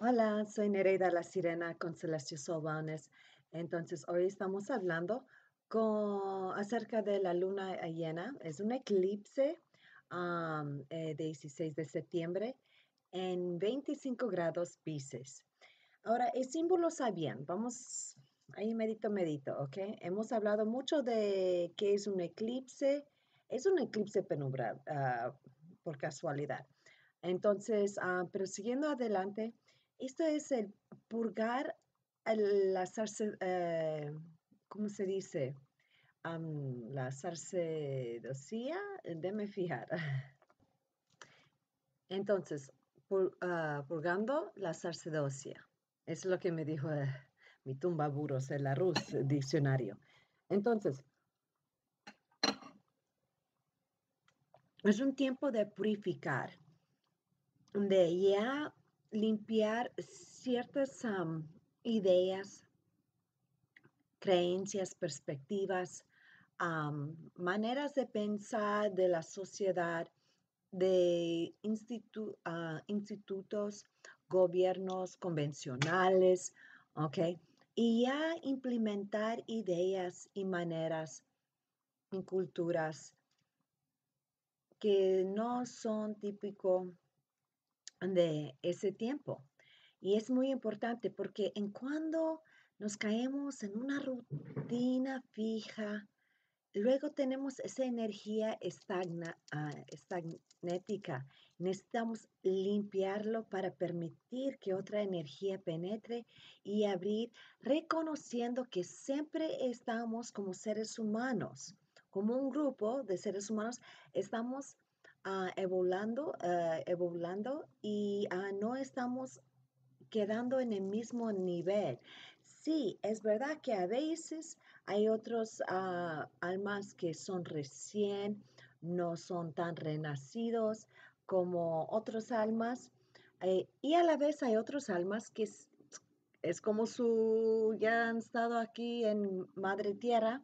Hola, soy Nereida La Sirena con Celestio Entonces, hoy estamos hablando con, acerca de la luna eh, llena. Es un eclipse eh, de 16 de septiembre en 25 grados Pisces. Ahora, el símbolo está Vamos ahí medito, medito, ¿ok? Hemos hablado mucho de qué es un eclipse. Es un eclipse penumbral, ah, por casualidad. Entonces, ah, pero siguiendo adelante, esto es el purgar la eh, ¿cómo se dice? la sacerdocia, eh, déme fijar. Entonces, ah, purgando la sacerdocia. Es lo que me dijo eh, mi tumba buros, el eh, arroz diccionario. Entonces, es un tiempo de purificar, de ya limpiar ciertas ideas, creencias, perspectivas, maneras de pensar de la sociedad, de ah, institutos, gobiernos convencionales, ¿ok? Y ya implementar ideas y maneras y culturas que no son típicos de ese tiempo. Y es muy importante porque en cuando nos caemos en una rutina fija, luego tenemos esa energía estagna, ah, estagnética. Necesitamos limpiarlo para permitir que otra energía penetre y abrir, reconociendo que siempre estamos como seres humanos, como un grupo de seres humanos, estamos Ah, evolando eh, evoluando, y ah, no estamos quedando en el mismo nivel. Sí, es verdad que a veces hay otros ah, almas que son recién, no son tan renacidos como otros almas. Eh, y a la vez hay otros almas que es, es, como su ya han estado aquí en Madre Tierra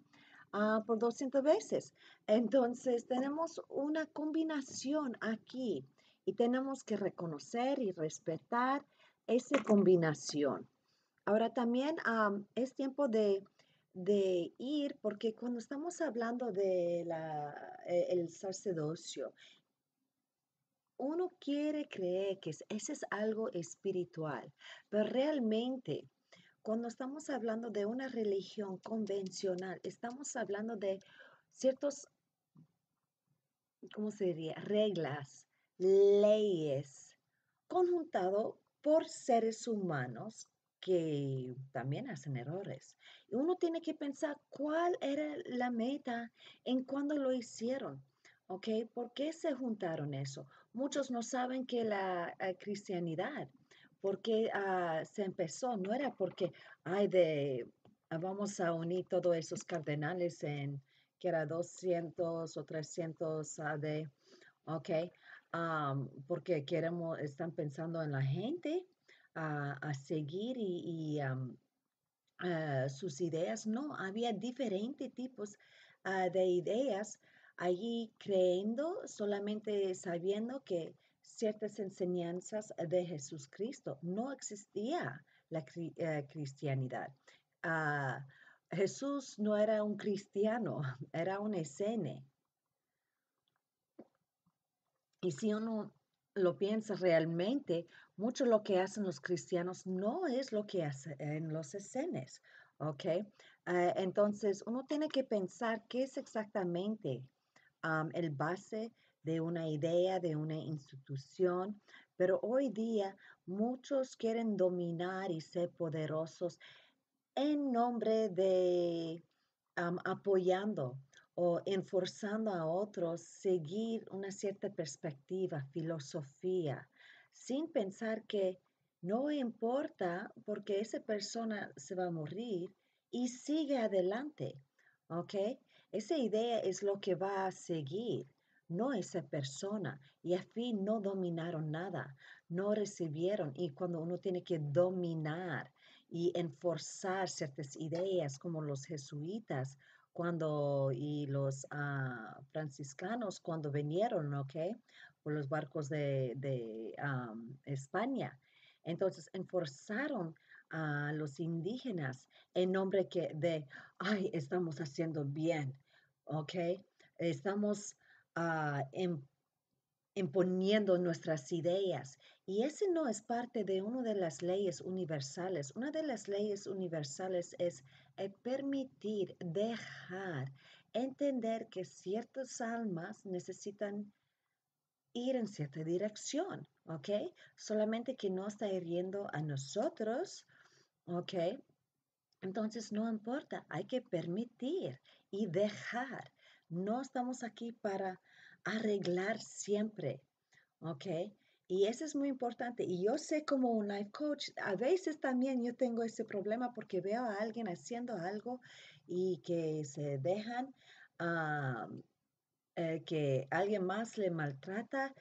Ah, por 200 veces. Entonces tenemos una combinación aquí y tenemos que reconocer y respetar esa combinación. Ahora también es tiempo de, ir, porque cuando estamos hablando del e, sacerdocio, uno quiere creer que eso es algo espiritual, pero realmente cuando estamos hablando de una religión convencional, estamos hablando de ciertos, ¿cómo se diría? Reglas, leyes, conjuntado por seres humanos que también hacen errores. uno tiene que pensar cuál era la meta en cuando lo hicieron. ¿Ok? ¿Por qué se juntaron eso? Muchos no saben que la eh, cristianidad porque ah, se empezó, no era porque, ay, de, ah, vamos a unir todos esos cardenales en, que era 200 o 300 de, ok, porque queremos, están pensando en la gente a seguir y, ah, sus ideas. No, había diferentes tipos de ideas allí creyendo, solamente sabiendo que ciertas enseñanzas de Jesús Cristo. No existía la eh, cristianidad. Ah, Jesús no era un cristiano, era un escene. Y si uno lo piensa realmente, mucho lo que hacen los cristianos no es lo que hacen los escenes, ¿ok? Ah, entonces, uno tiene que pensar qué es exactamente el base de una idea, de una institución, pero hoy día muchos quieren dominar y ser poderosos en nombre de apoyando o enforzando a otros seguir una cierta perspectiva, filosofía, sin pensar que no importa porque esa persona se va a morir y sigue adelante, ¿ok? Esa idea es lo que va a seguir no esa persona. Y al fin no dominaron nada, no recibieron. Y cuando uno tiene que dominar y enforzar ciertas ideas, como los jesuitas cuando y los ah, franciscanos cuando vinieron, ¿ok? Por los barcos de, España. Entonces, enforzaron a los indígenas en nombre que de, ay, estamos haciendo bien, ¿ok? Estamos Ah, en, imponiendo nuestras ideas. Y ese no es parte de una de las leyes universales. Una de las leyes universales es eh, permitir, dejar, entender que ciertas almas necesitan ir en cierta dirección, ¿ok? Solamente que no está hiriendo a nosotros, ¿ok? Entonces no importa, hay que permitir y dejar. No estamos aquí para arreglar siempre, ¿ok? Y eso es muy importante. Y yo sé como un life coach, a veces también yo tengo ese problema porque veo a alguien haciendo algo y que se dejan, eh, que alguien más le maltrata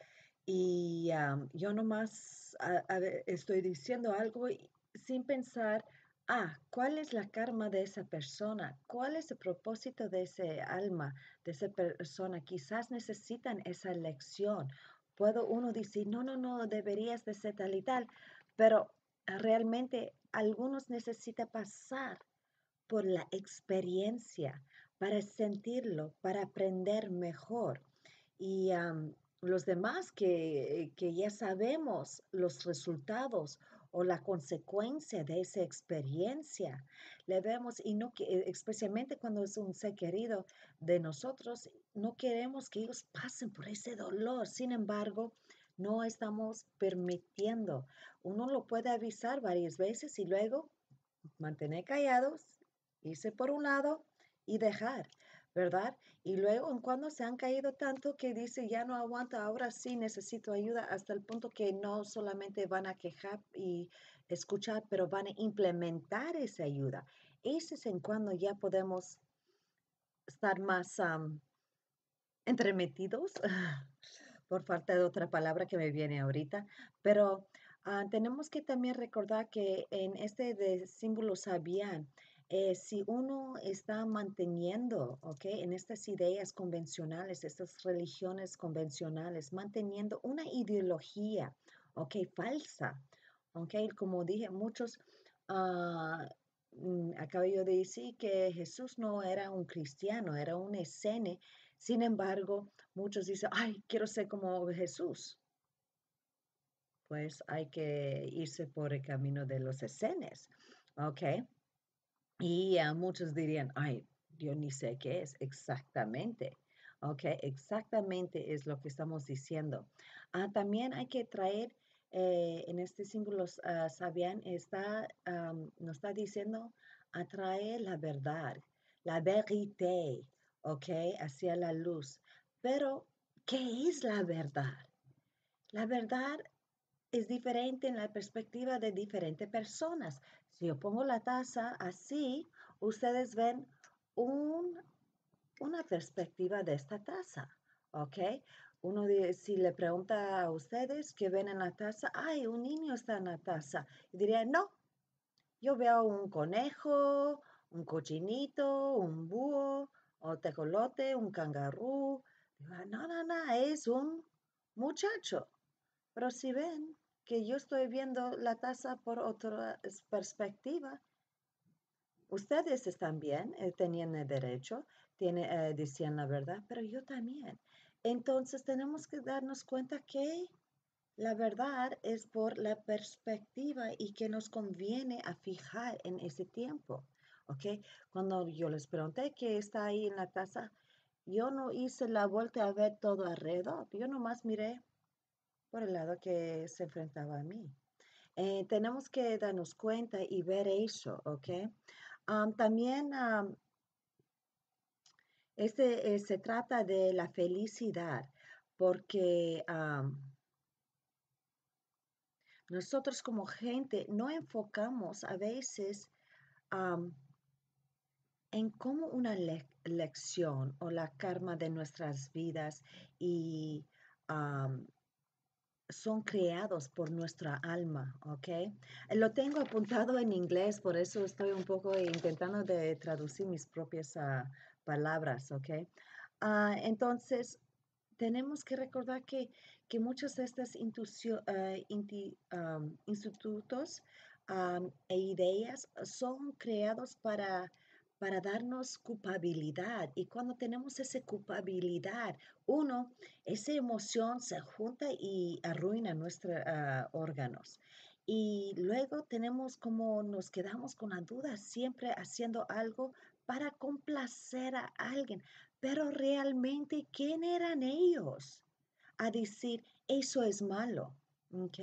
y yo nomás estoy diciendo algo sin pensar ah, ¿cuál es la karma de esa persona? ¿Cuál es el propósito de ese alma, de esa persona? Quizás necesitan esa lección. Puedo uno decir, no, no, no, deberías de ser tal y tal, pero ah, realmente algunos necesitan pasar por la experiencia para sentirlo, para aprender mejor. Y los demás que, eh, que ya sabemos los resultados o la consecuencia de esa experiencia. Le vemos y no, eh, especialmente cuando es un ser querido de nosotros, no queremos que ellos pasen por ese dolor. Sin embargo, no estamos permitiendo. Uno lo puede avisar varias veces y luego mantener callados, irse por un lado y dejar. ¿verdad? Y luego en cuando se han caído tanto que dice, ya no aguanto, ahora sí necesito ayuda, hasta el punto que no solamente van a quejar y escuchar, pero van a implementar esa ayuda. Ese es en cuando ya podemos estar más entremetidos, por falta de otra palabra que me viene ahorita, pero ah, tenemos que también recordar que en este de símbolos sabían, eh, si uno está manteniendo, ¿ok? En estas ideas convencionales, estas religiones convencionales, manteniendo una ideología, ¿ok? Falsa, ¿ok? Como dije, muchos, uh, acabo yo de decir que Jesús no era un cristiano, era un escene. Sin embargo, muchos dicen, ay, quiero ser como Jesús, pues hay que irse por el camino de los escenes, ¿ok? Y muchos dirían, ay, yo ni sé qué es exactamente. Ok, exactamente es lo que estamos diciendo. Ah, también hay que traer eh, en este símbolo, ah, sabían está, nos está diciendo atraer la verdad, la verité, ok, hacia la luz. Pero, ¿qué es la verdad? La verdad es diferente en la perspectiva de diferentes personas. Si yo pongo la taza así, ustedes ven una perspectiva de esta taza, ¿ok? Uno si le pregunta a ustedes que ven en la taza, ay, un niño está en la taza, diría, no, yo veo un conejo, un cochinito, un búho, o tecolote, un cangarú. no, no, no, es un muchacho. Pero si ven, que yo estoy viendo la taza por otra perspectiva. Ustedes están bien, eh, tenían el derecho, tiene, eh, decían la verdad, pero yo también. Entonces tenemos que darnos cuenta que la verdad es por la perspectiva y que nos conviene a fijar en ese tiempo. ¿ok? Cuando yo les pregunté qué está ahí en la taza, yo no hice la vuelta a ver todo alrededor, yo nomás miré por el lado que se enfrentaba a mí. Eh, tenemos que darnos cuenta y ver eso, ¿ok? también este, eh, se trata de la felicidad, porque nosotros como gente no enfocamos a veces en cómo una lección o la karma de nuestras vidas y Um, son creados por nuestra alma, ¿ok? Lo tengo apuntado en inglés, por eso estoy un poco intentando de traducir mis propias ah, palabras, ¿ok? Ah, entonces, tenemos que recordar que, que muchos de estos ah, institutos e ideas son creados para para darnos culpabilidad. Y cuando tenemos esa culpabilidad, uno, esa emoción se junta y arruina nuestros ah, órganos. Y luego tenemos como nos quedamos con la duda, siempre haciendo algo para complacer a alguien. Pero realmente, ¿quién eran ellos? A decir, eso es malo. ¿Ok?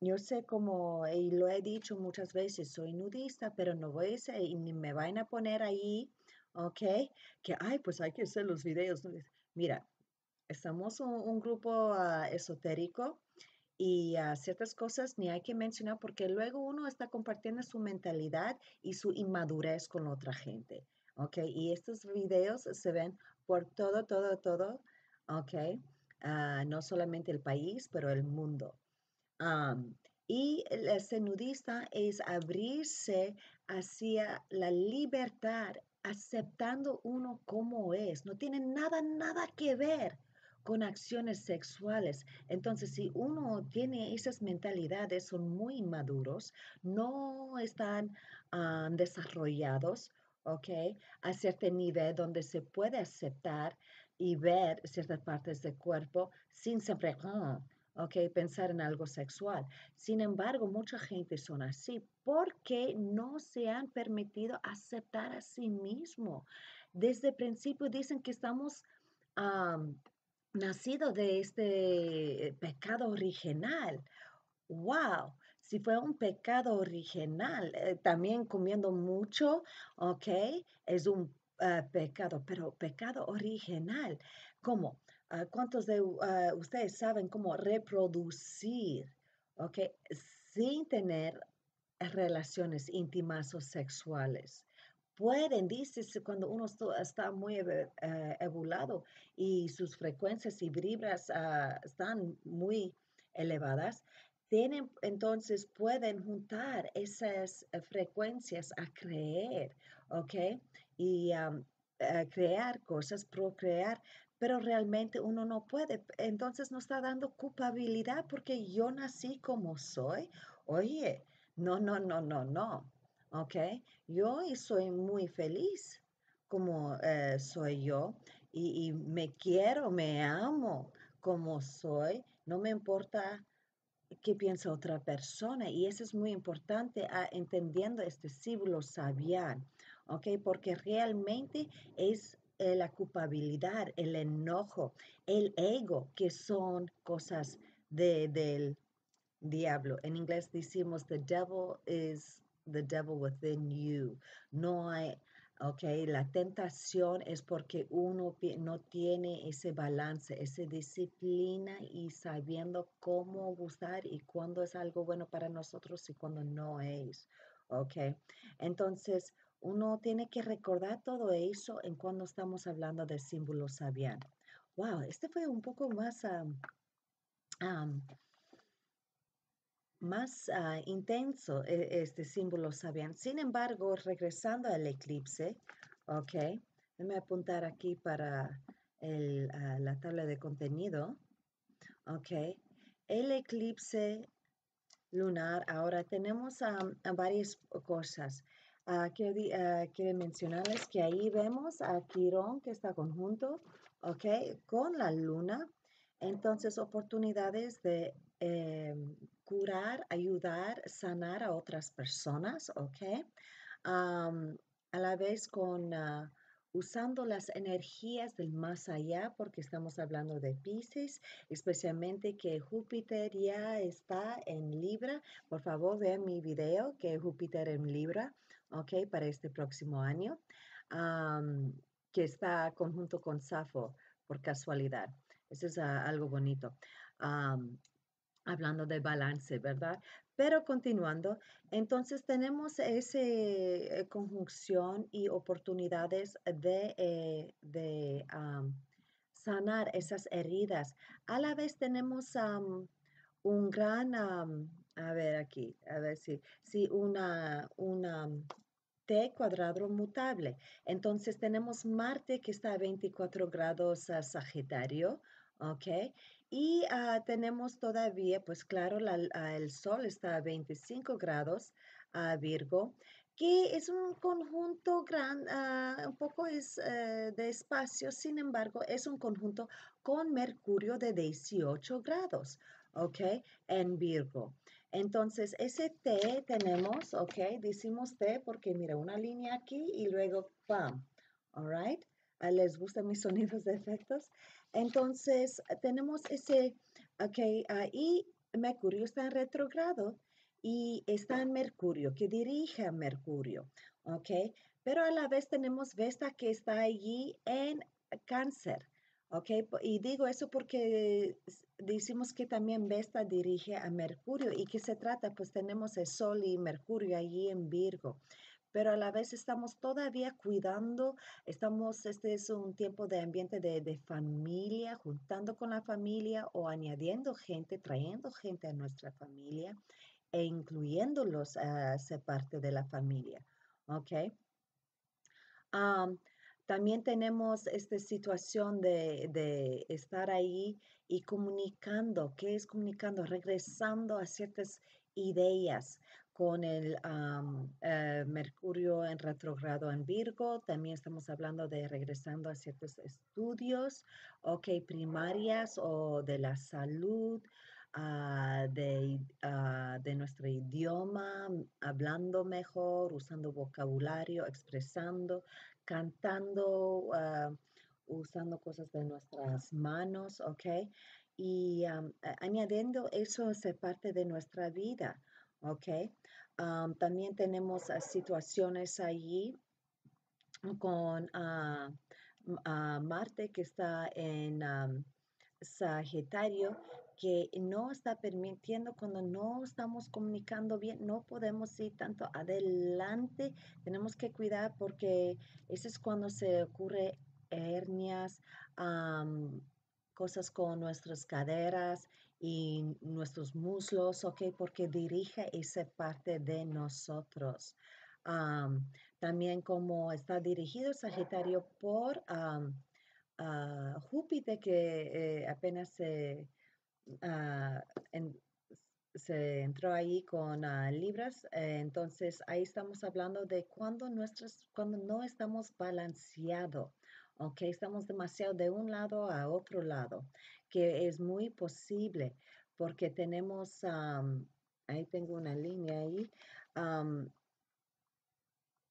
Yo sé como, y lo he dicho muchas veces, soy nudista, pero no voy a ser, ni me van a poner ahí, ¿ok? Que, ay, pues hay que hacer los videos. Mira, estamos un, grupo ah, esotérico y ah, ciertas cosas ni hay que mencionar porque luego uno está compartiendo su mentalidad y su inmadurez con otra gente, ¿ok? Y estos videos se ven por todo, todo, todo, ¿ok? Ah, no solamente el país, pero el mundo y el ser es abrirse hacia la libertad, aceptando uno como es. No tiene nada, nada que ver con acciones sexuales. Entonces, si uno tiene esas mentalidades, son muy inmaduros, no están desarrollados, ¿ok? A cierto nivel donde se puede aceptar y ver ciertas partes del cuerpo sin siempre, ah, Okay, pensar en algo sexual. Sin embargo, mucha gente son así porque no se han permitido aceptar a sí mismo. Desde el principio dicen que estamos nacidos de este pecado original. ¡Wow! Si fue un pecado original, eh, también comiendo mucho, ¿ok? Es un eh, pecado, pero pecado original. ¿Cómo? Ah, ¿Cuántos de ah, ustedes saben cómo reproducir, ok, sin tener relaciones íntimas o sexuales? Pueden, dices, cuando uno está muy ebulado eh, y sus frecuencias y vibras ah, están muy elevadas, tienen, entonces pueden juntar esas eh, frecuencias a creer, ¿ok? Y crear cosas, procrear, pero realmente uno no puede. Entonces no está dando culpabilidad porque yo nací como soy. Oye, no, no, no, no, no. ¿Ok? Yo soy muy feliz como eh, soy yo y, me quiero, me amo como soy. No me importa qué piensa otra persona y eso es muy importante a, ah, entendiendo este símbolo sabián. ¿Ok? Porque realmente es la culpabilidad, el enojo, el ego, que son cosas de, del diablo. En inglés decimos, the devil is the devil within you. No hay, ok, la tentación es porque uno no tiene ese balance, esa disciplina y sabiendo cómo usar y cuándo es algo bueno para nosotros y cuándo no es. Ok, entonces uno tiene que recordar todo eso en cuando estamos hablando del símbolo sabiano. Wow, este fue un poco más, ah, más ah, intenso, e, este símbolo sabiano. Sin embargo, regresando al eclipse, ok, déjame apuntar aquí para ah, la tabla de contenido. Ok, el eclipse lunar, ahora tenemos varias cosas. Ah, quiero ah, mencionarles que ahí vemos a Quirón que está conjunto, ¿ok? Con la luna. Entonces, oportunidades de em, curar, ayudar, sanar a otras personas, ¿ok? a la vez con ah, usando las energías del más allá, porque estamos hablando de Pisces, especialmente que Júpiter ya está en Libra. Por favor, vean mi video que Júpiter en Libra. ¿ok? Para este próximo año, que está conjunto con Safo, por casualidad. Eso es ah, algo bonito. hablando de balance, ¿verdad? Pero continuando, entonces tenemos esa eh, conjunción y oportunidades de, eh, sanar esas heridas. A la vez tenemos un gran a ver aquí, a ver si, si una, mm, T cuadrado mutable. Entonces tenemos Marte que está a 24 grados a Sagitario, ¿ok? Y ah, tenemos todavía, pues claro, ah, el Sol está a 25 grados a Virgo, que es un conjunto gran, ah, un poco es, eh, de espacio, sin embargo, es un conjunto con Mercurio de 18 grados, ¿ok? En Virgo. Entonces, ese T tenemos, ¿ok? Decimos T porque, mira, una línea aquí y luego pam, ¿all right? Ah, ¿Les gustan mis sonidos de efectos? Entonces, ah, tenemos ese, ok, ahí Mercurio está en retrogrado y está en Mercurio, que dirige a Mercurio, ¿ok? Pero a la vez tenemos Vesta que está allí en Cáncer, ¿ok? Y digo eso porque decimos que también Vesta dirige a Mercurio y qué se trata, pues tenemos el Sol y Mercurio allí en Virgo pero a la vez estamos todavía cuidando, estamos, este es un tiempo de ambiente de, de, familia, juntando con la familia o añadiendo gente, trayendo gente a nuestra familia e incluyéndolos a ser parte de la familia, ¿ok? Um, también tenemos esta situación de, estar ahí y comunicando. ¿Qué es comunicando? Regresando a ciertas ideas con el eh, Mercurio en retrogrado en Virgo. También estamos hablando de regresando a ciertos estudios, ok, primarias o de la salud, ah, de, ah, de, nuestro idioma, hablando mejor, usando vocabulario, expresando cantando, ah, usando cosas de nuestras manos, ¿ok? Y añadiendo eso es parte de nuestra vida, ¿ok? también tenemos ah, situaciones allí con ah, Marte que está en Sagitario que no está permitiendo cuando no estamos comunicando bien, no podemos ir tanto adelante, tenemos que cuidar porque eso es cuando se ocurre hernias, cosas con nuestras caderas y nuestros muslos, Porque dirige esa parte de nosotros. también como está dirigido Sagitario por Júpiter, que eh, apenas se Ah, se entró ahí con ah, libras, eh, entonces ahí estamos hablando de cuando, nuestros cuando no estamos balanceado, ok, estamos demasiado de un lado a otro lado, que es muy posible porque tenemos, ahí tengo una línea ahí,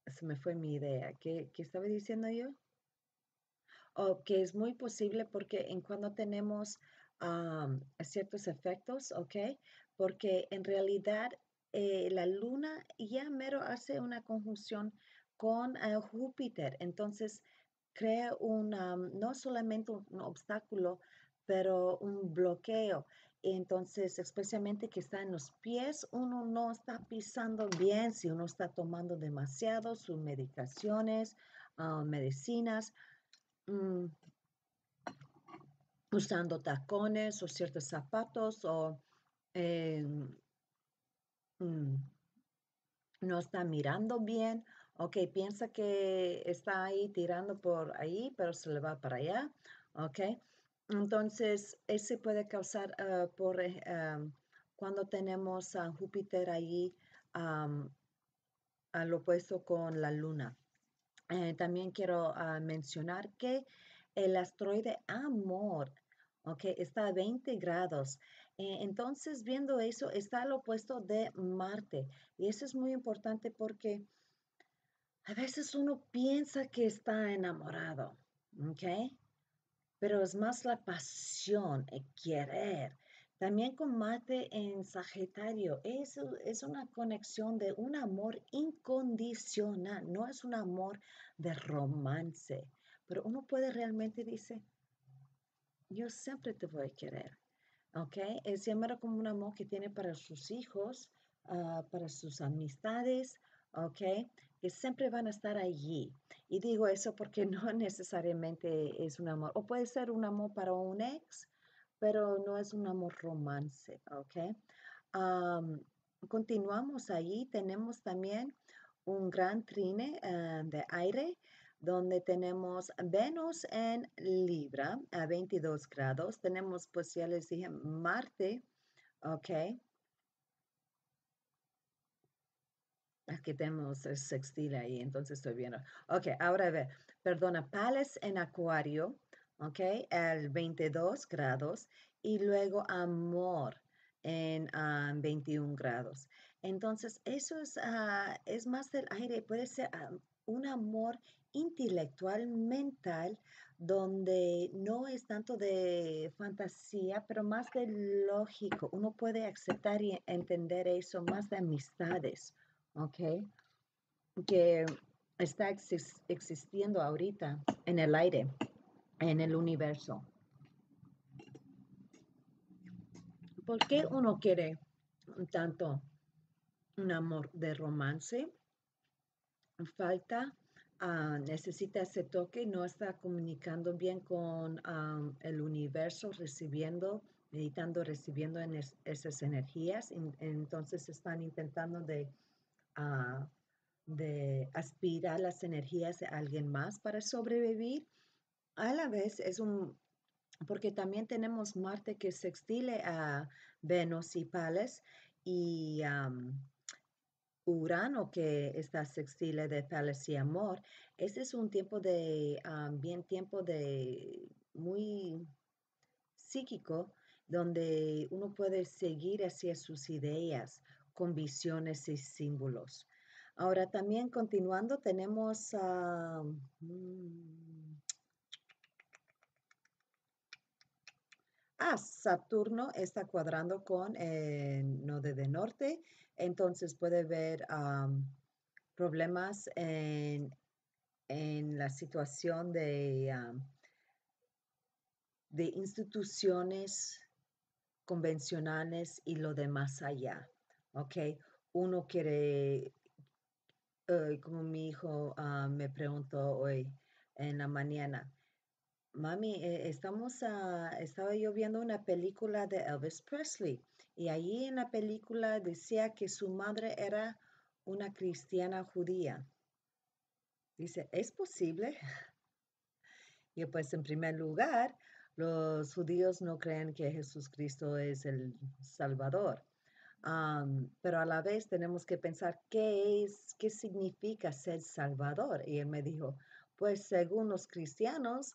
se me fue mi idea, ¿qué, qué estaba diciendo yo? o oh, que es muy posible porque en cuando tenemos um, ciertos efectos, ¿ok? Porque en realidad eh, la luna ya mero hace una conjunción con eh, Júpiter, entonces crea un, mm, no solamente un, obstáculo, pero un bloqueo. Entonces, especialmente que está en los pies, uno no está pisando bien, si uno está tomando demasiado sus medicaciones, ah, medicinas, mm, usando tacones o ciertos zapatos o em, mm, no está mirando bien, ok, piensa que está ahí tirando por ahí, pero se le va para allá, ok. Entonces, ese puede causar eh, por eh, em, cuando tenemos a Júpiter ahí al opuesto con la luna. Eh, también quiero ah, mencionar que el asteroide Amor, ¿ok? Está a 20 grados. Eh, entonces, viendo eso, está al opuesto de Marte. Y eso es muy importante porque a veces uno piensa que está enamorado, ¿ok? Pero es más la pasión, el querer. También con Marte en Sagitario, es, es una conexión de un amor incondicional, no es un amor de romance. Pero uno puede realmente dice, yo siempre te voy a querer. ¿Ok? Es llamar como un amor que tiene para sus hijos, ah, para sus amistades, ¿ok? Que siempre van a estar allí. Y digo eso porque no necesariamente es un amor, o puede ser un amor para un ex, pero no es un amor romance, ¿ok? continuamos allí, tenemos también un gran trine ah, de aire donde tenemos Venus en Libra a 22 grados. Tenemos, pues ya les dije, Marte, ok. Aquí tenemos el sextil ahí, entonces estoy viendo. Ok, ahora a ver, perdona, Pales en Acuario, ok, el 22 grados. Y luego Amor en 21 ah, grados. Entonces, eso es, ah, es más del aire, puede ser ah, un amor intelectual mental donde no es tanto de fantasía, pero más de lógico. Uno puede aceptar y entender eso más de amistades, ¿ok? Que está existiendo ahorita en el aire, en el universo. ¿Por qué uno quiere tanto un amor de romance? Falta Ah, necesita ese toque, no está comunicando bien con el universo, recibiendo, meditando, recibiendo esas energías. entonces están intentando de, ah, de aspirar las energías de alguien más para sobrevivir. A la vez es un, porque también tenemos Marte que sextile a Venus y Pales y... Urano que está sextile de Palace y Amor, este es un tiempo de, ah, bien tiempo de muy psíquico, donde uno puede seguir hacia sus ideas con visiones y símbolos. Ahora también continuando tenemos... Ah, mm, Ah, Saturno está cuadrando con el eh, nodo de norte, entonces puede haber problemas en, la situación de, de instituciones convencionales y lo de más allá. ¿ok? Uno quiere, eh, como mi hijo ah, me preguntó hoy en la mañana, Mami, eh, estamos estaba yo viendo una película de Elvis Presley y allí en la película decía que su madre era una cristiana judía. Dice, ¿es posible? Y pues en primer lugar, los judíos no creen que Jesucristo es el Salvador. pero a la vez tenemos que pensar qué es, qué significa ser Salvador. Y él me dijo, pues según los cristianos,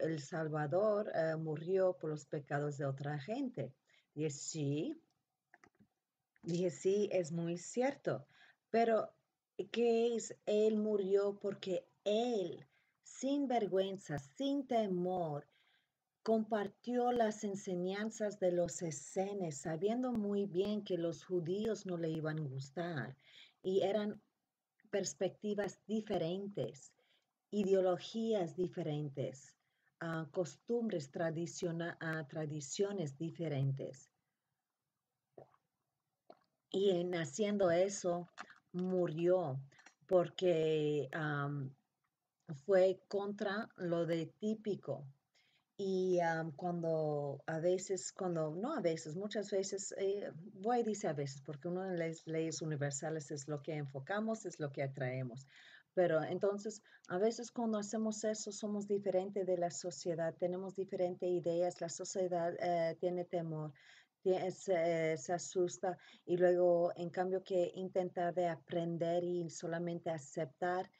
el Salvador eh, murió por los pecados de otra gente. Y sí, dije, sí, es muy cierto, pero ¿qué es? Él murió porque él, sin vergüenza, sin temor, compartió las enseñanzas de los escenes, sabiendo muy bien que los judíos no le iban a gustar y eran perspectivas diferentes ideologías diferentes, ah, costumbres, tradicionales, ah, tradiciones diferentes. Y en haciendo eso, murió porque fue contra lo de típico. Y cuando a veces, cuando no a veces, muchas veces, eh, voy a decir a veces, porque una de las leyes universales es lo que enfocamos, es lo que atraemos. Pero entonces, a veces cuando hacemos eso, somos diferentes de la sociedad, tenemos diferentes ideas, la sociedad eh, tiene temor, eh, eh, se, asusta y luego, en cambio, que intentar de aprender y solamente aceptar.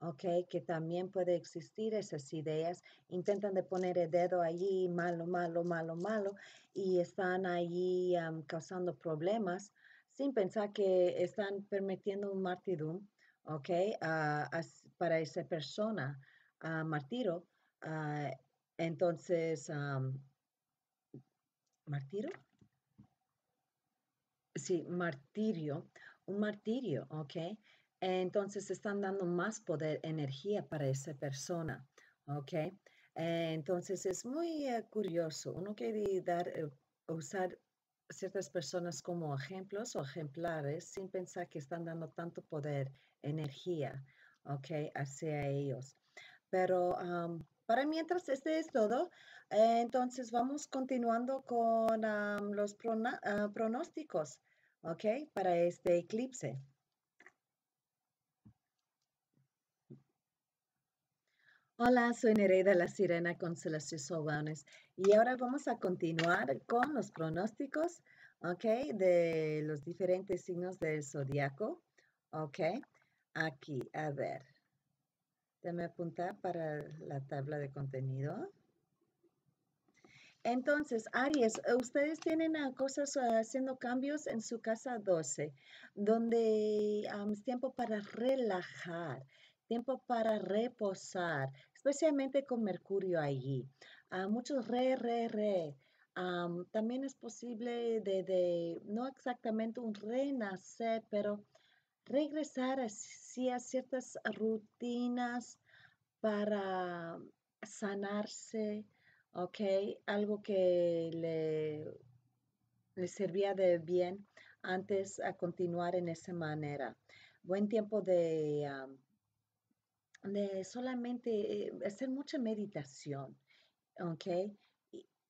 Okay, que también puede existir esas ideas, intentan de poner el dedo allí, malo, malo, malo, malo, y están allí causando problemas sin pensar que están permitiendo un martidum, ¿ok? para esa persona, martiro. entonces, ¿martiro? Sí, martirio. Un martirio, ¿ok? Entonces están dando más poder, energía para esa persona, ¿ok? Entonces es muy eh, curioso. Uno quiere dar, eh, usar ciertas personas como ejemplos o ejemplares sin pensar que están dando tanto poder, energía, ¿ok? Hacia ellos. Pero para mientras, este es todo. Eh, entonces, vamos continuando con los ah, pronósticos, ¿ok? Para este eclipse. Hola, soy Nereida La Sirena con Celestial Wellness y ahora vamos a continuar con los pronósticos, ¿ok? De los diferentes signos del zodiaco, ¿ok? Aquí, a ver, déjame apuntar para la tabla de contenido. Entonces, Aries, ustedes tienen cosas ah, haciendo cambios en su casa 12, donde es tiempo para relajar tiempo para reposar, especialmente con Mercurio allí. Ah, muchos re, re, re. también es posible de, no exactamente un renacer, pero regresar a ciertas rutinas para sanarse, ¿ok? Algo que le, le servía de bien antes a continuar en esa manera. Buen tiempo de solamente eh, hacer mucha meditación, ¿ok?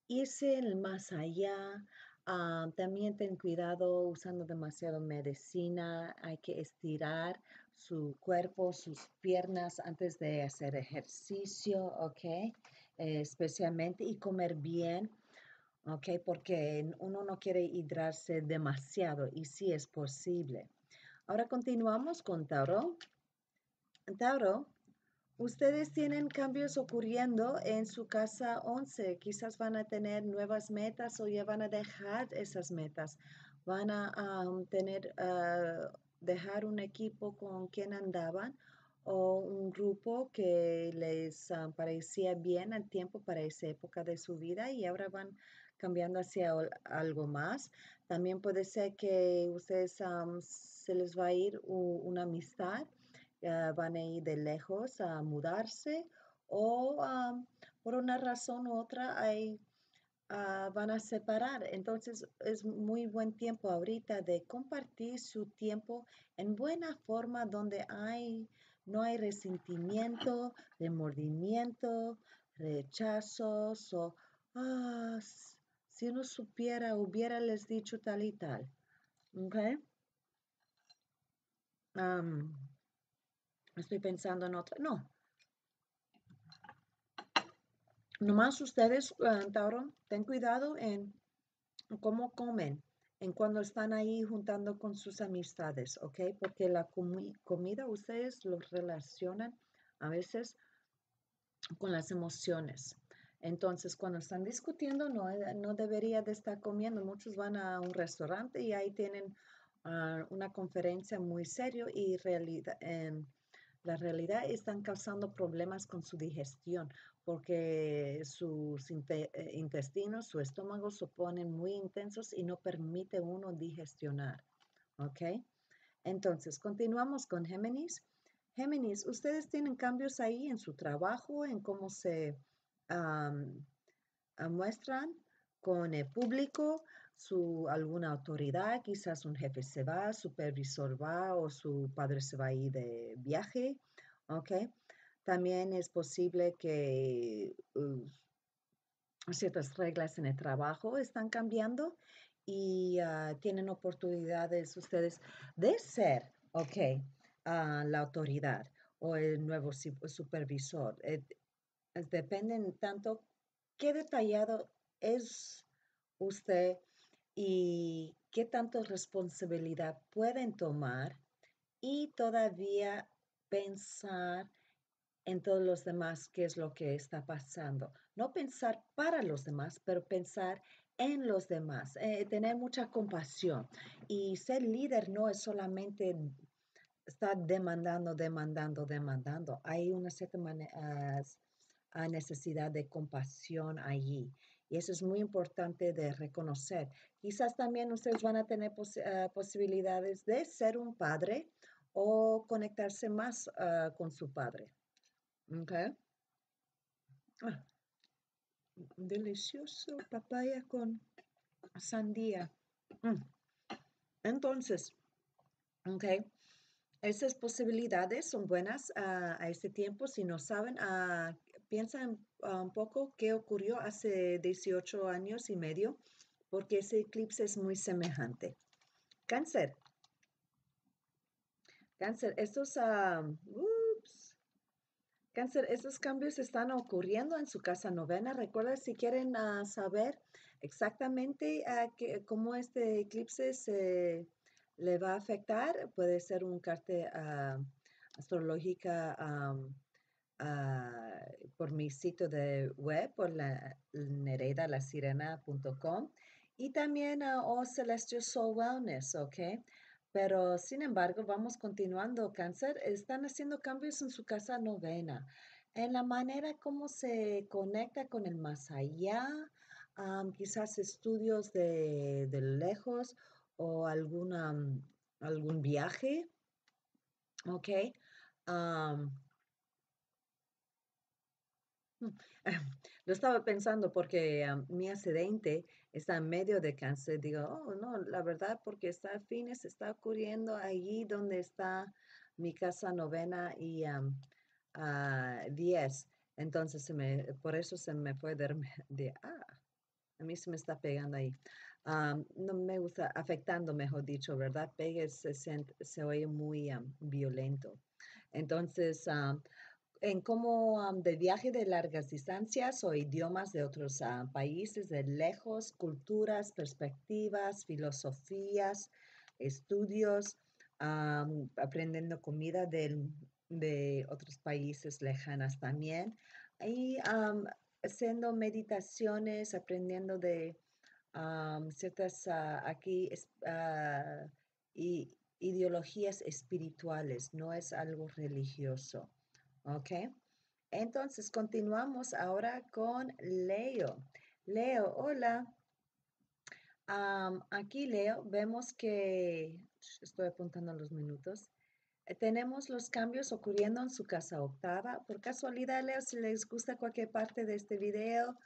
Irse más allá. Ah, también ten cuidado usando demasiado medicina. Hay que estirar su cuerpo, sus piernas antes de hacer ejercicio, ¿ok? especialmente y comer bien. ¿ok? Porque uno no quiere hidrarse demasiado y sí es posible. Ahora continuamos con Tauro. Tauro. Ustedes tienen cambios ocurriendo en su casa 11. Quizás van a tener nuevas metas o ya van a dejar esas metas. Van a tener, ah, dejar un equipo con quien andaban o un grupo que les ah, parecía bien al tiempo para esa época de su vida y ahora van cambiando hacia algo más. También puede ser que ustedes se les va a ir una amistad Ah, van a ir de lejos a mudarse o ah, por una razón u otra hay, ah, van a separar. Entonces es muy buen tiempo ahorita de compartir su tiempo en buena forma donde hay, no hay resentimiento, remordimiento, rechazos o si uno supiera, hubiera les dicho tal y tal. ¿Okay? estoy pensando en otra. No. Nomás ustedes, eh, ten cuidado en cómo comen, en cuando están ahí juntando con sus amistades, ¿ok? Porque la comida ustedes lo relacionan a veces con las emociones. Entonces, cuando están discutiendo, no, eh, no debería de estar comiendo. Muchos van a un restaurante y ahí tienen ah, una conferencia muy serio y realidad, em, la realidad están causando problemas con su digestión porque sus eh, intestinos, su estómago se ponen muy intensos y no permite uno digestionar. ¿Ok? Entonces, continuamos con Géminis. Géminis, ustedes tienen cambios ahí en su trabajo, en cómo se ah, muestran con el público, su, alguna autoridad, quizás un jefe se va, supervisor va o su padre se va a ir de viaje, ¿ok? También es posible que uh, ciertas reglas en el trabajo están cambiando y ah, tienen oportunidades ustedes de ser, ¿ok? Ah, la autoridad o el nuevo supervisor. Depende eh, dependen tanto qué detallado es usted y qué tanto responsabilidad pueden tomar y todavía pensar en todos los demás qué es lo que está pasando. No pensar para los demás, pero pensar en los demás, eh, tener mucha compasión. Y ser líder no es solamente estar demandando, demandando, demandando. Hay una cierta ah, ah, necesidad de compasión allí. Y eso es muy importante de reconocer. Quizás también ustedes van a tener ah, posibilidades de ser un padre o conectarse más ah, con su padre. Okay. Ah, mm, delicioso papaya con sandía. Mm. Entonces, okay, esas posibilidades son buenas a este tiempo. Si no saben a piensa ah, un poco qué ocurrió hace 18 años y medio, porque ese eclipse es muy semejante. Cáncer. Cáncer, estos, ah, Cáncer, cambios están ocurriendo en su casa novena. Recuerda si quieren ah, saber exactamente cómo este eclipse se le va a afectar, puede ser un cartel astrológica Ah, por mi sitio de web, por la nereidalacirena.com y también a oh Celestial Soul Wellness, ¿ok? Pero sin embargo, vamos continuando. Cáncer, están haciendo cambios en su casa novena, en la manera como se conecta con el más allá, ah, quizás estudios de, lejos o alguna, algún viaje, ¿ok? Um, Lo estaba pensando porque mi accidente está en medio de cáncer. Digo, oh, no, la verdad, porque está fines, está ocurriendo allí donde está mi casa novena y diez Entonces, se me, por eso se me fue de, de, ah, a mí se me está pegando ahí. no me gusta, afectando, mejor dicho, ¿verdad? Pegue se, se, oye muy violento. Entonces, ah en cómo de viaje de largas distancias o idiomas de otros ah, países de lejos, culturas, perspectivas, filosofías, estudios, aprendiendo comida de, de otros países lejanas también y haciendo meditaciones, aprendiendo de ciertas ah, aquí ah, ideologías espirituales, no es algo religioso. ¿Ok? Entonces, continuamos ahora con Leo. Leo, hola. aquí, Leo, vemos que, estoy apuntando los minutos, eh, tenemos los cambios ocurriendo en su casa octava. Por casualidad, Leo, si les gusta cualquier parte de este video,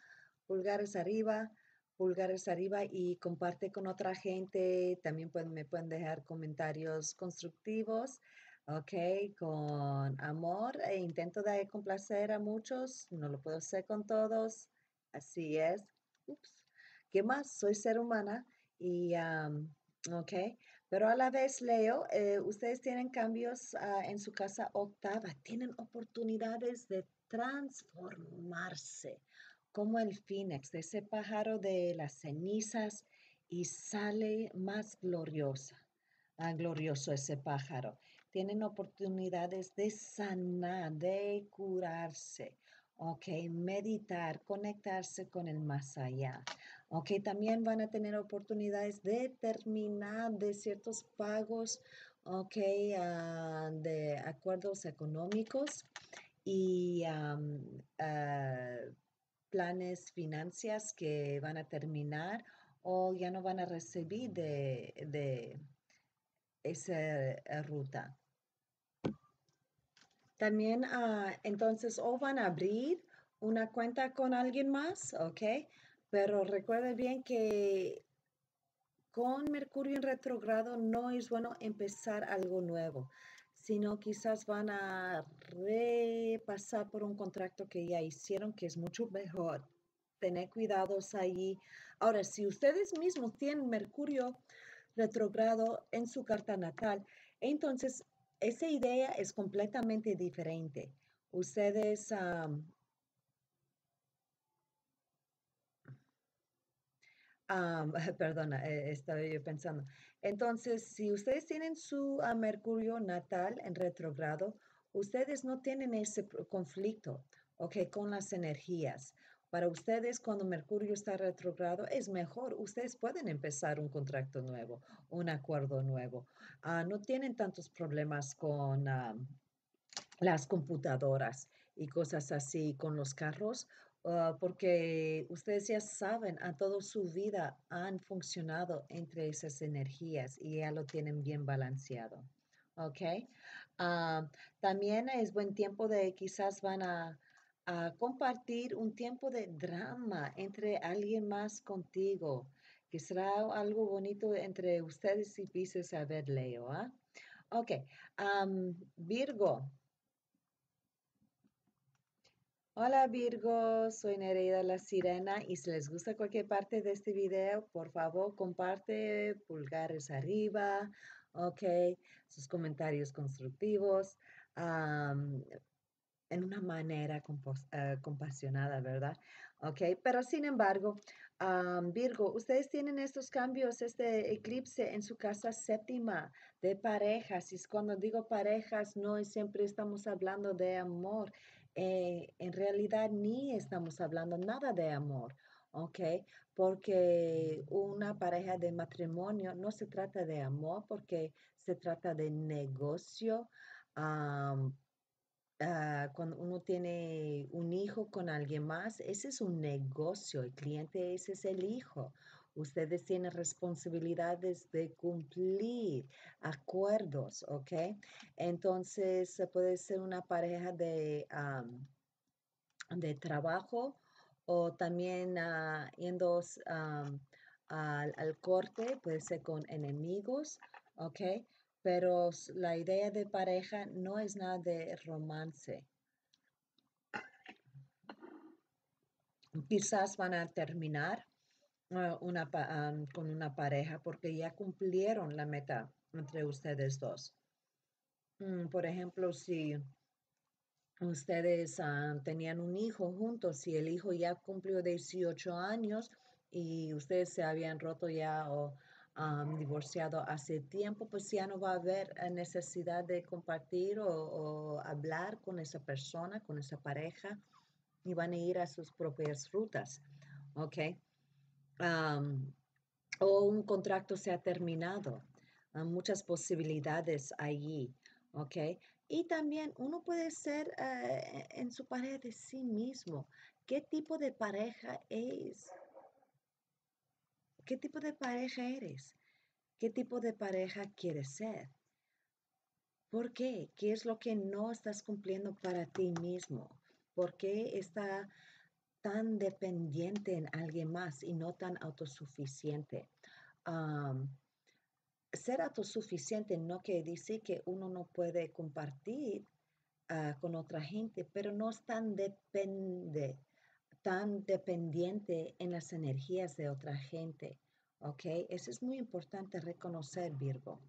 pulgares arriba, pulgares arriba y comparte con otra gente. También pueden, me pueden dejar comentarios constructivos. Ok, con amor e intento de complacer a muchos, no lo puedo hacer con todos, así es. Ups. ¿Qué más? Soy ser humana y, ok, pero a la vez leo, eh, ustedes tienen cambios ah, en su casa octava, tienen oportunidades de transformarse como el fénix, ese pájaro de las cenizas y sale más gloriosa. Ah, glorioso ese pájaro tienen oportunidades de sanar, de curarse. Ok, meditar, conectarse con el más allá. Ok, también van a tener oportunidades de terminar de ciertos pagos, ok, ah, de acuerdos económicos y ah, planes financieras que van a terminar o ya no van a recibir de, de esa eh, ruta. También, ah, entonces, o van a abrir una cuenta con alguien más, ¿ok? Pero recuerden bien que con Mercurio en retrogrado no es bueno empezar algo nuevo, sino quizás van a repasar por un contrato que ya hicieron, que es mucho mejor. Tener cuidados ahí. Ahora, si ustedes mismos tienen Mercurio retrogrado en su carta natal, entonces esa idea es completamente diferente. Ustedes perdona, eh, estaba yo pensando. Entonces, si ustedes tienen su ah, Mercurio natal en retrogrado, ustedes no tienen ese conflicto, que Con las energías. Para ustedes, cuando Mercurio está retrogrado, es mejor. Ustedes pueden empezar un contrato nuevo, un acuerdo nuevo. Ah, no tienen tantos problemas con ah, las computadoras y cosas así, con los carros, ah, porque ustedes ya saben, a toda su vida han funcionado entre esas energías y ya lo tienen bien balanceado. ¿Ok? también es buen tiempo de quizás van a a compartir un tiempo de drama entre alguien más contigo, que será algo bonito entre ustedes y pises a ver Leo. ¿ah? Ok, Virgo. Hola Virgo, soy Nereida La Sirena y si les gusta cualquier parte de este video, por favor comparte pulgares arriba, ok, sus comentarios constructivos en una manera eh, compasionada, ¿verdad? Ok, pero sin embargo, Virgo, ustedes tienen estos cambios, este eclipse en su casa séptima de parejas. Y cuando digo parejas, no siempre estamos hablando de amor. Eh, en realidad ni estamos hablando nada de amor. ¿ok? Porque una pareja de matrimonio no se trata de amor, porque se trata de negocio, Ah, cuando uno tiene un hijo con alguien más, ese es un negocio, el cliente ese es el hijo. Ustedes tienen responsabilidades de cumplir acuerdos, ¿ok? Entonces eh, puede ser una pareja de, de trabajo o también ah, yendo al corte, puede ser con enemigos, ¿ok? pero la idea de pareja no es nada de romance. Quizás van a terminar ah, una, con una pareja porque ya cumplieron la meta entre ustedes dos. Mm, por ejemplo, si ustedes ah, tenían un hijo juntos, si el hijo ya cumplió 18 años y ustedes se habían roto ya o divorciado hace tiempo, pues ya no va a haber eh, necesidad de compartir o, hablar con esa persona, con esa pareja, y van a ir a sus propias rutas. ¿Ok? o un contrato se ha terminado. Ah, muchas posibilidades allí. ¿ok? Y también uno puede ser eh, en su pareja de sí mismo. ¿Qué tipo de pareja es? ¿Qué tipo de pareja eres? ¿Qué tipo de pareja quieres ser? ¿Por qué? ¿Qué es lo que no estás cumpliendo para ti mismo? ¿Por qué está tan dependiente en alguien más y no tan autosuficiente? ser autosuficiente no quiere decir que uno no puede compartir ah, con otra gente, pero no es tan depende, tan dependiente en las energías de otra gente. ¿Ok? Eso es muy importante reconocer, Virgo.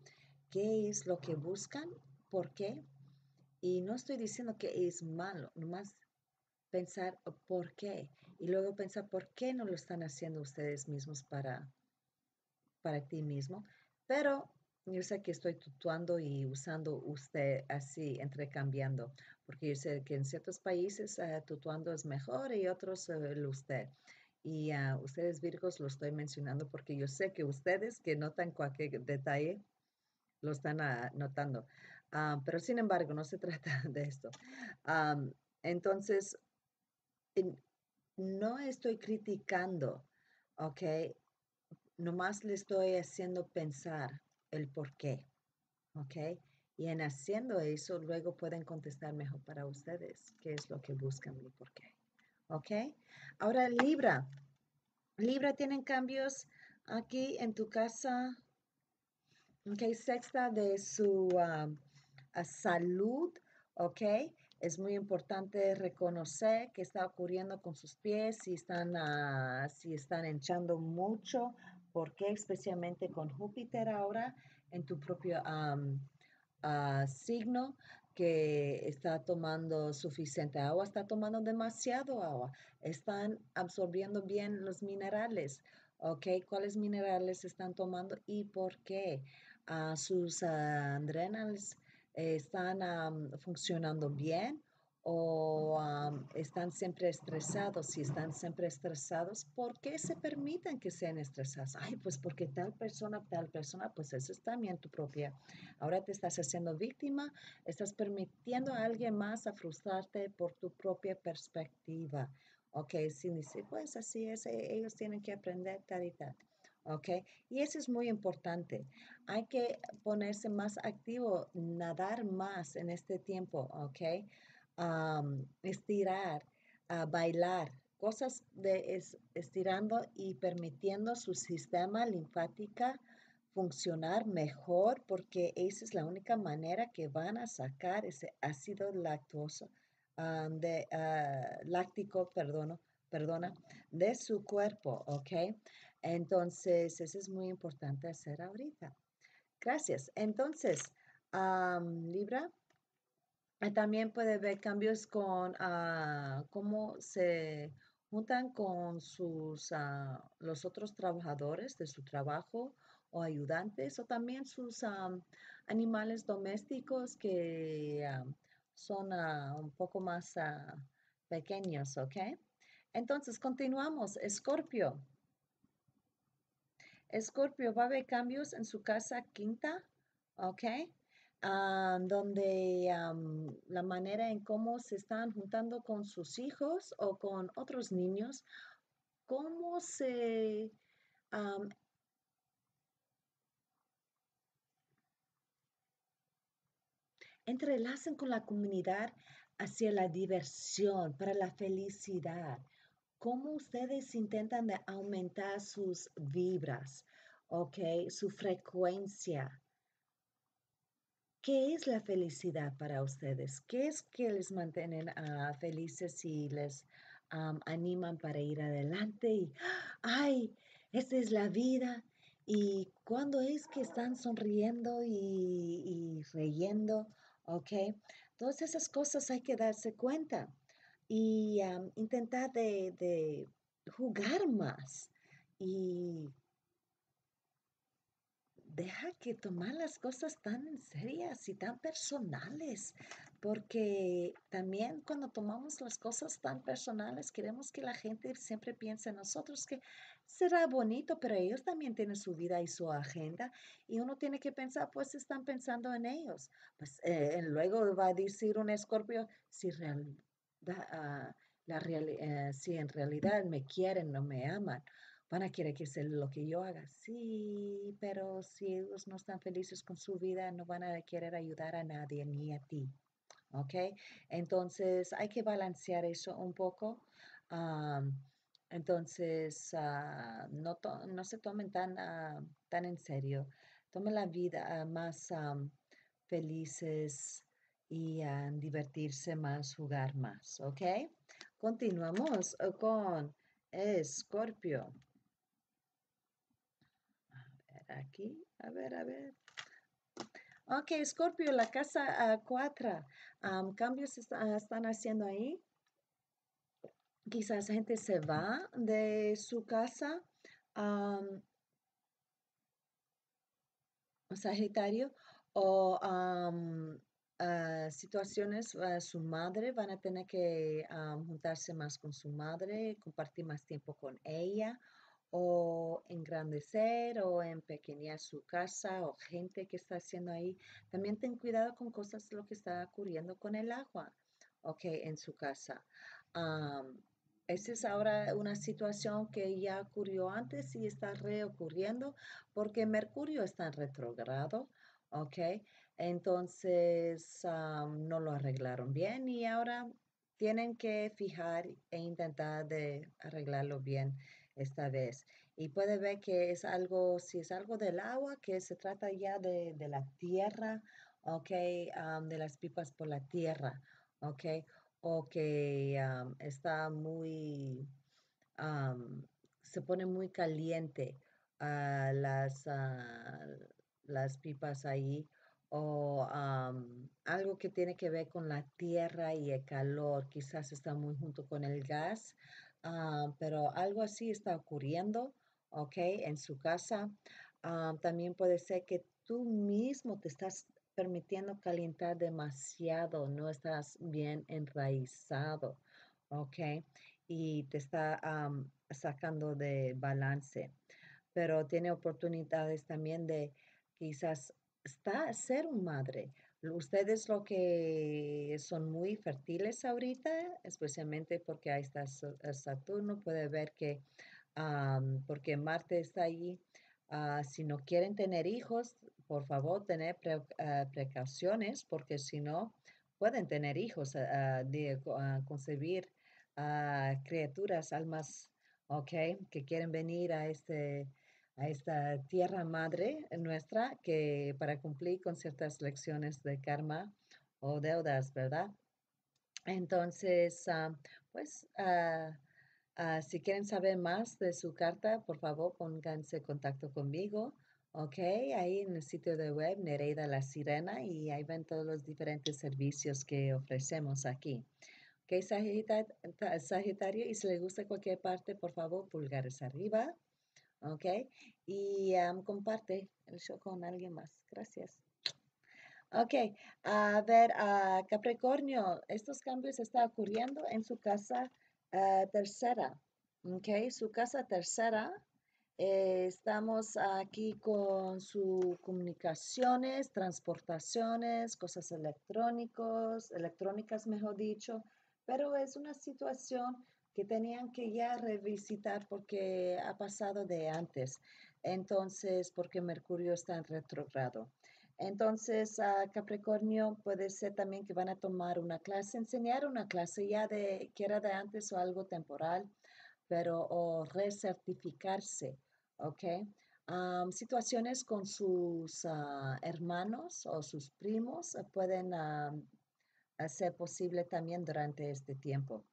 ¿Qué es lo que buscan? ¿Por qué? Y no estoy diciendo que es malo, nomás pensar por qué. Y luego pensar por qué no lo están haciendo ustedes mismos para, para ti mismo. Pero yo sé que estoy tutuando y usando usted así, entrecambiando, porque yo sé que en ciertos países eh, tutuando es mejor y otros eh, usted. Y a ah, ustedes, Virgos, lo estoy mencionando porque yo sé que ustedes que notan cualquier detalle lo están ah, notando. Ah, pero sin embargo, no se trata de esto. entonces, no estoy criticando, ¿ok? Nomás le estoy haciendo pensar el por qué. ¿Ok? Y en haciendo eso, luego pueden contestar mejor para ustedes qué es lo que buscan y por qué. ¿Ok? Ahora, Libra. Libra, ¿tienen cambios aquí en tu casa? ¿Ok? Sexta de su ah, salud. ¿Ok? Es muy importante reconocer qué está ocurriendo con sus pies, si están, ah, si están hinchando mucho. ¿Por qué especialmente con Júpiter ahora en tu propio ah, signo que está tomando suficiente agua, está tomando demasiado agua, están absorbiendo bien los minerales? ¿Ok? ¿Cuáles minerales están tomando y por qué? Ah, ¿Sus adrenales eh, están funcionando bien? o están siempre estresados. Si están siempre estresados, ¿por qué se permiten que sean estresados? Ay, pues porque tal persona, tal persona, pues eso es también tu propia. Ahora te estás haciendo víctima, estás permitiendo a alguien más a frustrarte por tu propia perspectiva. Ok, si dice, pues así es, e, ellos tienen que aprender tal y tal. ¿ok? Y eso es muy importante. Hay que ponerse más activo, nadar más en este tiempo, ¿ok? estirar, a bailar, cosas de estirando y permitiendo su sistema linfática funcionar mejor porque esa es la única manera que van a sacar ese ácido lactoso ah, de, ah, láctico, perdono, perdona, de su cuerpo, ¿ok? Entonces, eso es muy importante hacer ahorita. Gracias. Entonces, Libra, también puede ver cambios con ah, cómo se juntan con sus, ah, los otros trabajadores de su trabajo o ayudantes o también sus animales domésticos que ah, son un poco más pequeños, ¿ok? Entonces, continuamos. Escorpio. Escorpio va a ver cambios en su casa quinta, ¿ok? Ah, donde la manera en cómo se están juntando con sus hijos o con otros niños, cómo se entrelacen con la comunidad hacia la diversión, para la felicidad. ¿Cómo ustedes intentan aumentar sus vibras, okay? su frecuencia? ¿Qué es la felicidad para ustedes? ¿Qué es que les mantienen ah, felices y les animan para ir adelante? Y, ¡Ay! Esta es la vida. ¿Y cuándo es que están sonriendo y, reyendo? ¿Ok? Todas esas cosas hay que darse cuenta y intentar de jugar más y deja que tomar las cosas tan serias y tan personales, porque también cuando tomamos las cosas tan personales, queremos que la gente siempre piense en nosotros que será bonito, pero ellos también tienen su vida y su agenda, y uno tiene que pensar, pues están pensando en ellos. Pues eh, luego va a decir un escorpio, si, real, ah, eh, si en realidad me quieren, no me aman van a querer que sea lo que yo haga. Sí, pero si ellos no están felices con su vida, no van a querer ayudar a nadie ni a ti. ¿Ok? Entonces hay que balancear eso un poco. entonces, ah, no, no, se tomen tan, ah, tan en serio. Tomen la vida ah, más felices y divertirse más, jugar más, ¿ok? Continuamos eh, con Escorpio aquí. A ver, a ver. Ok, Scorpio, la casa 4. ¿Cambios ah, están haciendo ahí? Quizás gente se va de su casa. sagitario. O ah, situaciones, ah, su madre, van a tener que juntarse más con su madre, compartir más tiempo con ella o engrandecer o empequeñar su casa o gente que está haciendo ahí. También ten cuidado con cosas lo que está ocurriendo con el agua, ok, en su casa. esa es ahora una situación que ya ocurrió antes y está reocurriendo porque Mercurio está en retrogrado, ok. Entonces no lo arreglaron bien y ahora tienen que fijar e intentar de arreglarlo bien esta vez. Y puede ver que es algo, si es algo del agua, que se trata ya de, de la tierra, ok, de las pipas por la tierra, ok, o que está muy, se pone muy caliente ah, las, ah, las pipas ahí o algo que tiene que ver con la tierra y el calor, quizás está muy junto con el gas, Ah, pero algo así está ocurriendo, ¿ok? En su casa. Ah, también puede ser que tú mismo te estás permitiendo calentar demasiado, no estás bien enraizado, ¿ok? Y te está sacando de balance, pero tiene oportunidades también de quizás estar ser un madre, Ustedes lo que son muy fértiles ahorita, especialmente porque ahí está eh, Saturno, puede ver que porque Marte está allí. Ah, si no quieren tener hijos, por favor, tener ah, precauciones porque si no, pueden tener hijos, ah, de, concebir criaturas, almas, ¿ok? Que quieren venir a este a esta tierra madre nuestra que para cumplir con ciertas lecciones de karma o deudas, ¿verdad? Entonces, ah, pues ah, ah, si quieren saber más de su carta, por favor pónganse en contacto conmigo, ¿ok? Ahí en el sitio de web Nereida La Sirena y ahí ven todos los diferentes servicios que ofrecemos aquí. ¿Ok, Sagitario? Y si le gusta cualquier parte, por favor, pulgares arriba. ¿ok? Y comparte el show con alguien más. Gracias. Ok, a ver, a ah, Capricornio, estos cambios están ocurriendo en su casa ah, tercera, ¿ok? Su casa tercera, eh, estamos aquí con sus comunicaciones, transportaciones, cosas electrónicos, electrónicas, mejor dicho, pero es una situación que tenían que ya revisitar porque ha pasado de antes. Entonces, porque Mercurio está en retrogrado. Entonces, Capricornio puede ser también que van a tomar una clase, enseñar una clase ya de, que era de antes o algo temporal, pero o recertificarse, ¿ok? situaciones con sus ah, hermanos o sus primos ah, pueden ser posible también durante este tiempo.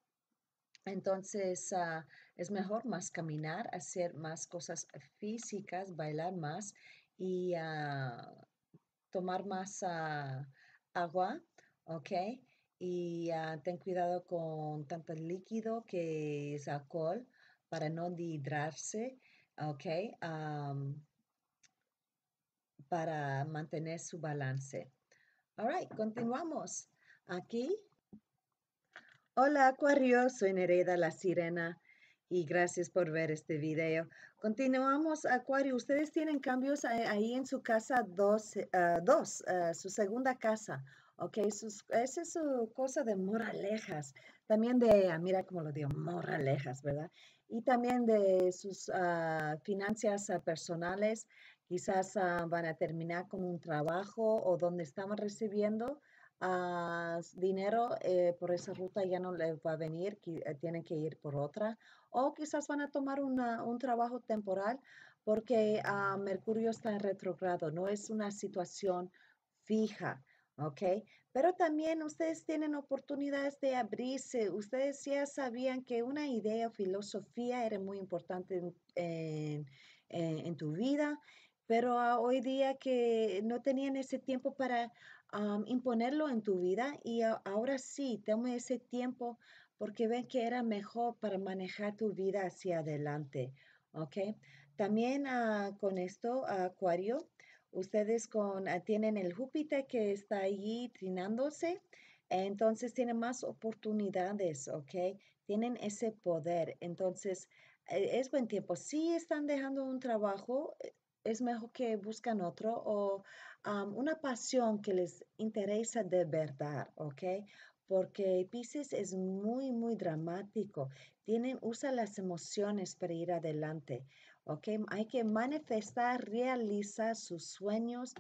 Entonces ah, es mejor más caminar, hacer más cosas físicas, bailar más y ah, tomar más ah, agua, ¿ok? Y ten cuidado con tanto líquido que es alcohol para no hidrarse, ¿ok? para mantener su balance. All right, continuamos. Aquí Hola Acuario, soy Nereida, la Sirena y gracias por ver este video. Continuamos Acuario, ustedes tienen cambios eh, ahí en su casa 2, eh, ah, ah, su segunda casa, ok, esa es su cosa de moralejas, también de, ah, mira cómo lo digo, moralejas, ¿verdad? Y también de sus finanzas personales, quizás van a terminar con un trabajo o donde estamos recibiendo dinero eh, por esa ruta ya no les va a venir, eh, tienen que ir por otra. O quizás van a tomar un trabajo temporal porque ah, Mercurio está en retrogrado, no es una situación fija. ¿ok? Pero también ustedes tienen oportunidades de abrirse. Ustedes ya sabían que una idea o filosofía era muy importante en, tu vida, pero ah, hoy día que no tenían ese tiempo para imponerlo en tu vida y ahora sí, tengo ese tiempo porque ven que era mejor para manejar tu vida hacia adelante. ¿Ok? También ah, con esto, Acuario, ustedes con, ah, tienen el Júpiter que está allí trinándose, entonces tienen más oportunidades, ¿ok? Tienen ese poder. Entonces, eh, es buen tiempo. Si están dejando un trabajo, eh, es mejor que buscan otro o una pasión que les interesa de verdad, ¿ok? Porque Pisces es muy, muy dramático. Tienen, usa las emociones para ir adelante, ¿ok? Hay que manifestar, realizar sus sueños,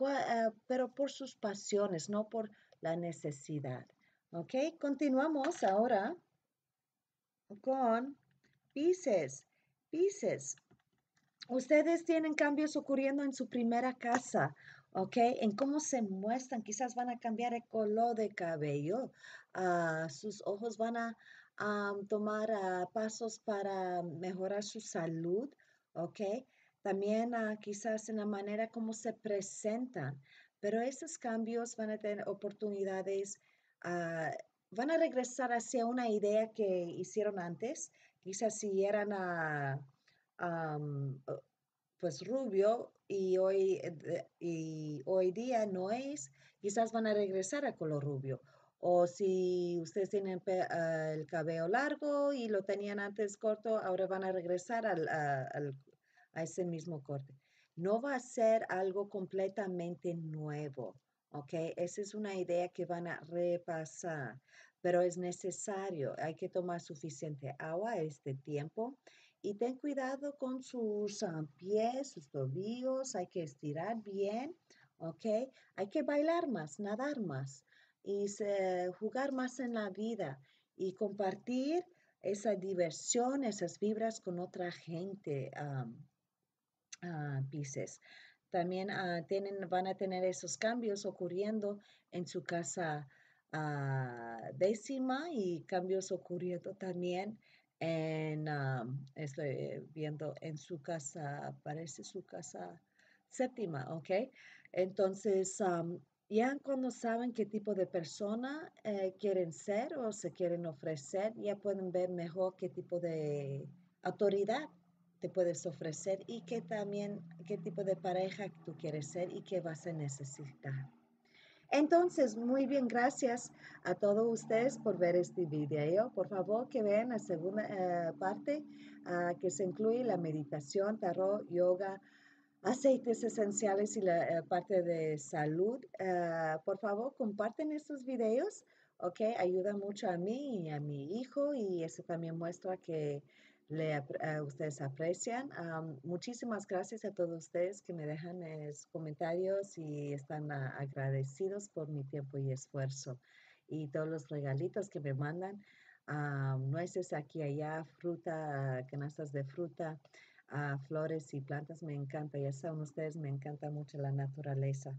eh, pero por sus pasiones, no por la necesidad, ¿ok? Continuamos ahora con Pisces. Pisces, Ustedes tienen cambios ocurriendo en su primera casa, ¿ok? En cómo se muestran, quizás van a cambiar el color de cabello, ah, sus ojos van a tomar ah, pasos para mejorar su salud, ¿ok? También ah, quizás en la manera como se presentan, pero esos cambios van a tener oportunidades, van a regresar hacia una idea que hicieron antes, quizás si eran a pues rubio y hoy, eh, y hoy día no es, quizás van a regresar a color rubio. O si ustedes tienen ah, el cabello largo y lo tenían antes corto, ahora van a regresar a, ese mismo corte. No va a ser algo completamente nuevo, ¿ok? Esa es una idea que van a repasar, pero es necesario, hay que tomar suficiente agua este tiempo y ten cuidado con sus pies, sus tobillos, hay que estirar bien, ¿ok? Hay que bailar más, nadar más y jugar más en la vida y compartir esa diversión, esas vibras con otra gente, ah, Pisces. También ah, tienen, van a tener esos cambios ocurriendo en su casa ah, décima y cambios ocurriendo también en, estoy viendo en su casa, parece su casa séptima, ¿ok? Entonces, ya cuando saben qué tipo de persona eh, quieren ser o se quieren ofrecer, ya pueden ver mejor qué tipo de autoridad te puedes ofrecer y qué también, qué tipo de pareja tú quieres ser y qué vas a necesitar. Entonces, muy bien, gracias a todos ustedes por ver este video. Por favor, que vean la segunda eh, parte ah, que se incluye la meditación, tarot, yoga, aceites esenciales y la eh, parte de salud. Ah, por favor, comparten estos videos, ¿ok? Ayuda mucho a mí y a mi hijo y eso también muestra que le, eh, ustedes aprecian. muchísimas gracias a todos ustedes que me dejan comentarios y están agradecidos por mi tiempo y esfuerzo y todos los regalitos que me mandan. nueces aquí allá, fruta, canastas de fruta, ah, flores y plantas, me encanta, ya saben ustedes, me encanta mucho la naturaleza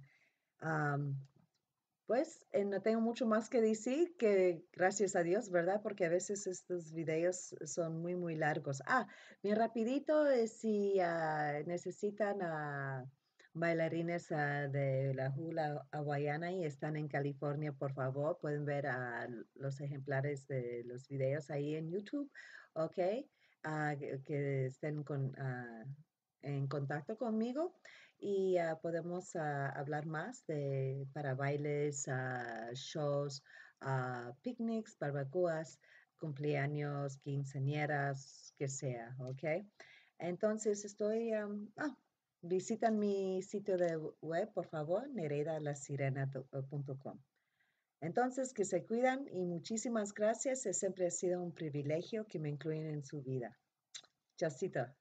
pues eh, no tengo mucho más que decir que gracias a Dios, ¿verdad? Porque a veces estos videos son muy, muy largos. Ah, bien rapidito, eh, si ah, necesitan a bailarines ah, de la hula hawaiana y están en California, por favor, pueden ver los ejemplares de los videos ahí en YouTube, ¿ok? Ah, que, que estén con, en contacto conmigo y ah, podemos ah, hablar más de, para bailes, ah, shows, picnics, barbacoas, cumpleaños, quinceañeras, que sea, ¿ok? Entonces estoy, visitan mi sitio de web, por favor, nereidalacirena.com. Entonces, que se cuidan y muchísimas gracias. Siempre ha sido un privilegio que me incluyen en su vida. chasita